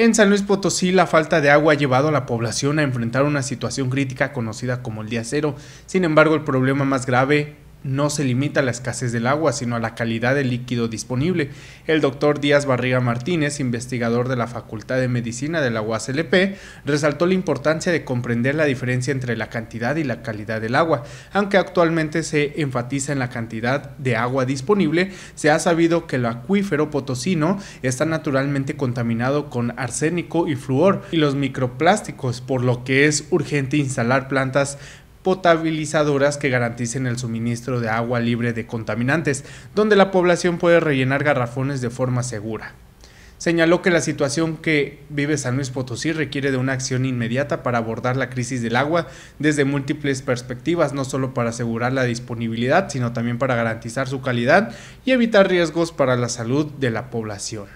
En San Luis Potosí, la falta de agua ha llevado a la población a enfrentar una situación crítica conocida como el día cero. Sin embargo, el problema más grave no se limita a la escasez del agua, sino a la calidad del líquido disponible. El doctor Díaz Barriga Martínez, investigador de la Facultad de Medicina de la UASLP, resaltó la importancia de comprender la diferencia entre la cantidad y la calidad del agua. Aunque actualmente se enfatiza en la cantidad de agua disponible, se ha sabido que el acuífero potosino está naturalmente contaminado con arsénico y fluor y los microplásticos, por lo que es urgente instalar plantas potabilizadoras que garanticen el suministro de agua libre de contaminantes, donde la población puede rellenar garrafones de forma segura. Señaló que la situación que vive San Luis Potosí requiere de una acción inmediata para abordar la crisis del agua desde múltiples perspectivas, no solo para asegurar la disponibilidad, sino también para garantizar su calidad y evitar riesgos para la salud de la población.